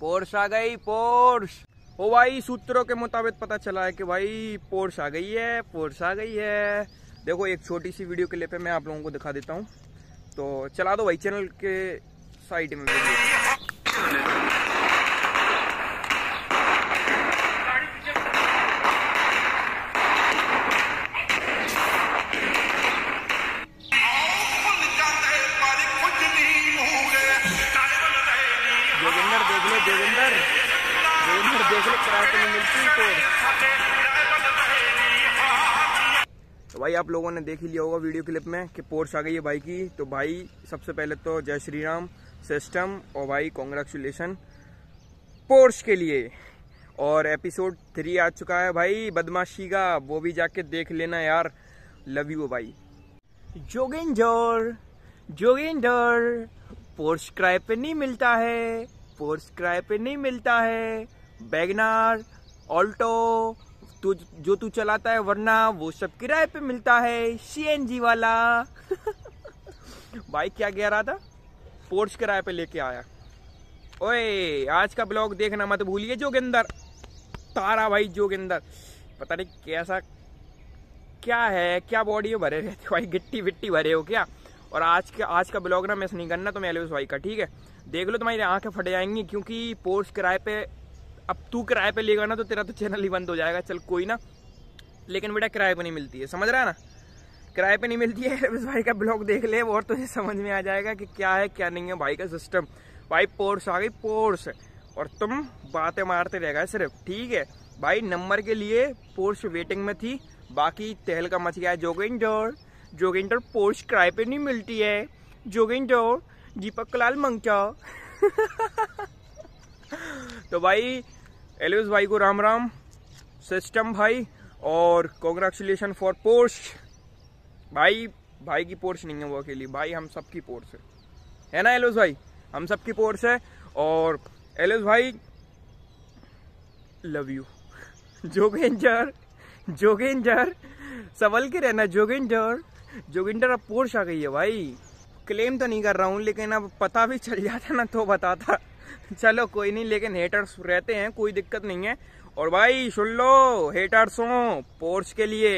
pores आ गई pores ओ भाई सूत्रों के मुताबिक पता चला है कि भाई पोर्स आ गई है पोर्स आ गई है देखो एक छोटी सी वीडियो क्लिप है मैं आप लोगों को दिखा देता हूँ तो चला दो भाई चैनल के साइड में देखने कराते तो नहीं मिलती तो भाई आप लोगों ने देख ही लिया होगा वीडियो क्लिप में कि पोर्स आ गई है भाई की तो भाई सबसे पहले तो जय श्री राम सिस्टम और भाई कॉन्ग्रेचुलेशन पोर्स के लिए और एपिसोड थ्री आ चुका है भाई बदमाशी का वो भी जाके देख लेना यार लव यू भाई जोगिंदर जोगिंदर पोर्स क्राय पे नहीं मिलता है पोर्स क्राय पे नहीं मिलता है बैगनार ऑल्टो तो जो तू चलाता है वरना वो सब किराए पे मिलता है सीएनजी वाला बाइक क्या कह रहा था पोर्च किराए पे लेके आया ओए आज का ब्लॉग देखना मत भूलिए जोगिंदर तारा भाई जोगिंदर पता नहीं कैसा क्या है क्या बॉडी में भरे रहते भाई गिट्टी विट्टी भरे हो क्या और आज का आज का ब्लॉग ना मैं नहीं करना तो मैं एलोस भाई का ठीक है देख लो तुम्हारी आंखें फट जाएंगी क्योंकि पोर्स किराए पे अब तू किराए पे लेगा ना तो तेरा तो चैनल ही बंद हो जाएगा चल कोई ना लेकिन बेटा किराए पे नहीं मिलती है समझ रहा है ना किराए पे नहीं मिलती है उस भाई का ब्लॉग देख ले और तुझे तो समझ में आ जाएगा कि क्या है क्या नहीं है भाई का सिस्टम भाई पोर्स आ गई पोर्स और तुम बातें मारते रहेगा सिर्फ ठीक है भाई नंबर के लिए पोर्स वेटिंग में थी बाकी का मच गया जोगिंदर जोगिंदर पोर्स किराए पे नहीं मिलती है जोगिंदर दीपक लाल मंगचा तो भाई एलवेज भाई को राम राम सिस्टम भाई और कॉन्ग्रेचुलेशन फॉर पोर्स भाई भाई की पोर्स नहीं है वो अकेली भाई हम सब की है है ना एलोज भाई हम सब की है और एलोज भाई लव यू जोगेंजर जोगेंजर सवल के रहना जोगेंजर जोगिंदर अब पोर्स आ गई है भाई क्लेम तो नहीं कर रहा हूँ लेकिन अब पता भी चल जाता ना तो बताता चलो कोई नहीं लेकिन हेटर्स रहते हैं कोई दिक्कत नहीं है और भाई सुन लो हेटर्सों पोर्च के लिए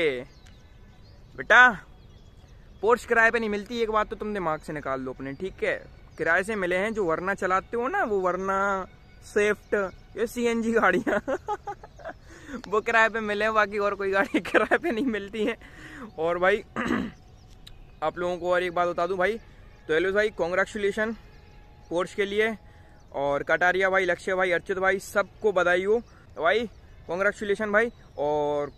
बेटा पोर्च किराए पे नहीं मिलती एक बात तो तुम दिमाग से निकाल लो अपने ठीक है किराए से मिले हैं जो वरना चलाते हो ना वो वरना सेफ्ट ये जी गाड़ियाँ वो किराए पे मिले हैं बाकी और कोई गाड़ी किराए पे नहीं मिलती है और भाई आप लोगों को और एक बात बता दूं भाई तो हेलो भाई कॉन्ग्रेचुलेशन पोर्च के लिए और कटारिया भाई लक्ष्य भाई अर्चित भाई सबको बधाई हो तो भाई कॉन्ग्रेचुलेशन भाई और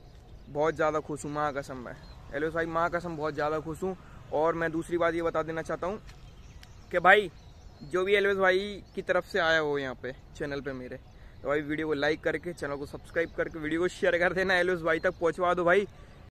बहुत ज़्यादा खुश हूँ माँ कसम मैं हेलो भाई माँ कसम बहुत ज़्यादा खुश हूँ और मैं दूसरी बात ये बता देना चाहता हूँ कि भाई जो भी एलवेज भाई की तरफ से आया हो यहाँ पे चैनल पे मेरे तो भाई वीडियो को लाइक करके चैनल को सब्सक्राइब करके वीडियो को शेयर कर देना एलवेज भाई तक पहुँचवा दो भाई